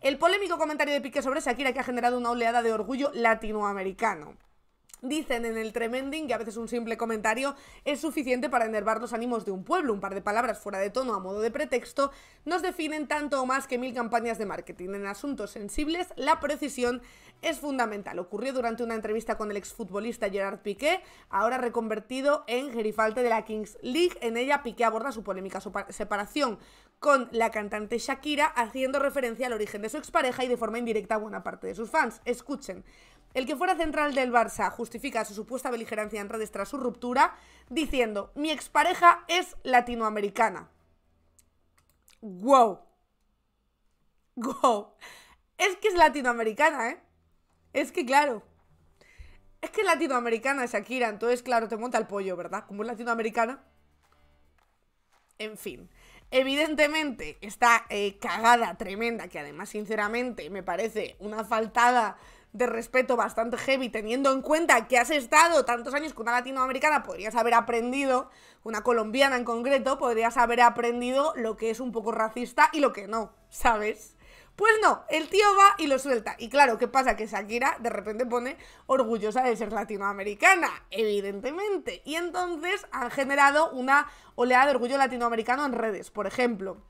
El polémico comentario de Piqué sobre Shakira que ha generado una oleada de orgullo latinoamericano dicen en el tremending que a veces un simple comentario es suficiente para enervar los ánimos de un pueblo. Un par de palabras fuera de tono a modo de pretexto nos definen tanto o más que mil campañas de marketing. En asuntos sensibles, la precisión es fundamental. Ocurrió durante una entrevista con el exfutbolista Gerard Piqué, ahora reconvertido en gerifalte de la Kings League. En ella Piqué aborda su polémica separación con la cantante Shakira, haciendo referencia al origen de su expareja y de forma indirecta a buena parte de sus fans. Escuchen. El que fuera central del Barça justifica su supuesta beligerancia en redes tras su ruptura diciendo, mi expareja es latinoamericana. Wow. Wow. Es que es latinoamericana, ¿eh? Es que claro. Es que es latinoamericana Shakira, entonces claro, te monta el pollo, ¿verdad? Como es latinoamericana. En fin. Evidentemente, esta eh, cagada tremenda, que además, sinceramente, me parece una faltada de respeto bastante heavy, teniendo en cuenta que has estado tantos años con una latinoamericana, podrías haber aprendido, una colombiana en concreto, podrías haber aprendido lo que es un poco racista y lo que no, ¿sabes? Pues no, el tío va y lo suelta. Y claro, ¿qué pasa? Que Shakira de repente pone orgullosa de ser latinoamericana, evidentemente. Y entonces han generado una oleada de orgullo latinoamericano en redes, por ejemplo.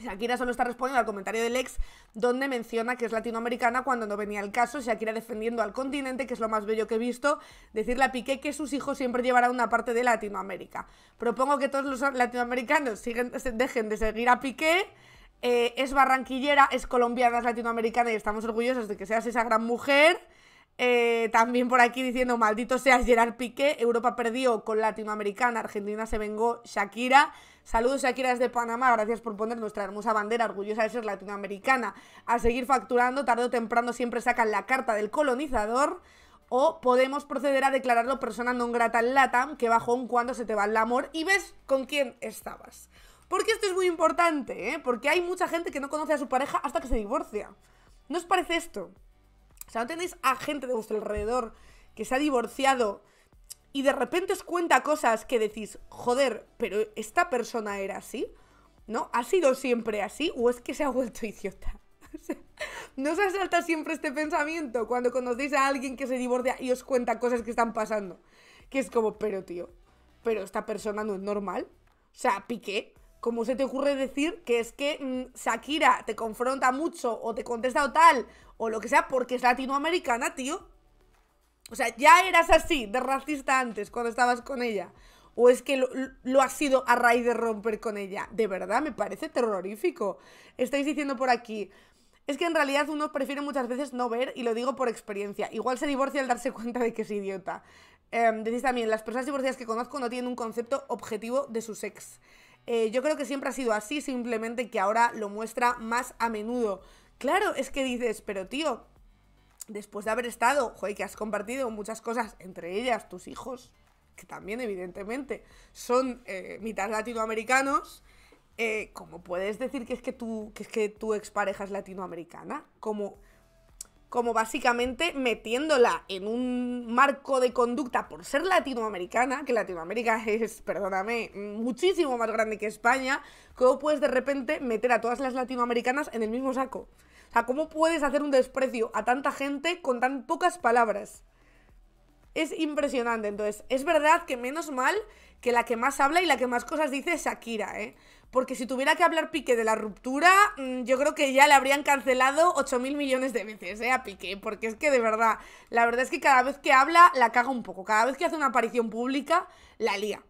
Shakira solo está respondiendo al comentario del ex, donde menciona que es latinoamericana cuando no venía el caso. Shakira defendiendo al continente, que es lo más bello que he visto, decirle a Piqué que sus hijos siempre llevarán una parte de Latinoamérica. Propongo que todos los latinoamericanos dejen de seguir a Piqué. Eh, es barranquillera, es colombiana, es latinoamericana y estamos orgullosos de que seas esa gran mujer. Eh, también por aquí diciendo, maldito seas Gerard Piqué, Europa perdió con Latinoamericana, Argentina se vengó, Shakira. Saludos Shakira desde Panamá, gracias por poner nuestra hermosa bandera, orgullosa de ser latinoamericana. A seguir facturando, tarde o temprano siempre sacan la carta del colonizador. O podemos proceder a declararlo persona non grata en LATAM, que un cuando se te va el amor y ves con quién estabas. Porque esto es muy importante, ¿eh? porque hay mucha gente que no conoce a su pareja hasta que se divorcia. ¿No os parece esto? O sea, no tenéis a gente de vuestro alrededor que se ha divorciado y de repente os cuenta cosas que decís, joder, pero esta persona era así, ¿no? ¿Ha sido siempre así o es que se ha vuelto idiota? ¿No os asalta siempre este pensamiento cuando conocéis a alguien que se divorcia y os cuenta cosas que están pasando? Que es como, pero tío, pero esta persona no es normal. O sea, Piqué, ¿Cómo se te ocurre decir que es que mm, Shakira te confronta mucho o te contesta o tal o lo que sea porque es latinoamericana, tío? O sea, ya eras así de racista antes cuando estabas con ella. ¿O es que lo, lo, has sido a raíz de romper con ella? De verdad, me parece terrorífico. Estáis diciendo por aquí. Es que en realidad uno prefiere muchas veces no ver, y lo digo por experiencia. Igual se divorcia al darse cuenta de que es idiota. Em, decís también, las personas divorciadas que conozco no tienen un concepto objetivo de su sex. Eh, yo creo que siempre ha sido así, simplemente que ahora lo muestra más a menudo. Claro, es que dices, pero tío, después de haber estado, joder, que has compartido muchas cosas, entre ellas tus hijos, que también evidentemente son eh, mitad latinoamericanos, eh, ¿cómo puedes decir que es que, tú, que es que tu expareja es latinoamericana? Como como básicamente metiéndola en un marco de conducta por ser latinoamericana, que Latinoamérica es, perdóname, muchísimo más grande que España, ¿cómo puedes de repente meter a todas las latinoamericanas en el mismo saco? O sea, ¿cómo puedes hacer un desprecio a tanta gente con tan pocas palabras? Es impresionante. Entonces, es verdad que menos mal que la que más habla y la que más cosas dice es Shakira, ¿eh? Porque si tuviera que hablar Pique de la ruptura, mm, yo creo que ya le habrían cancelado mil millones de veces, ¿eh? A Piqué, porque es que de verdad, la verdad es que cada vez que habla, la caga un poco. Cada vez que hace una aparición pública, la lía.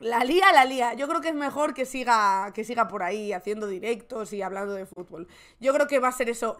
La lía, la lía. Yo creo que es mejor que siga, que siga por ahí haciendo directos y hablando de fútbol. Yo creo que va a ser eso.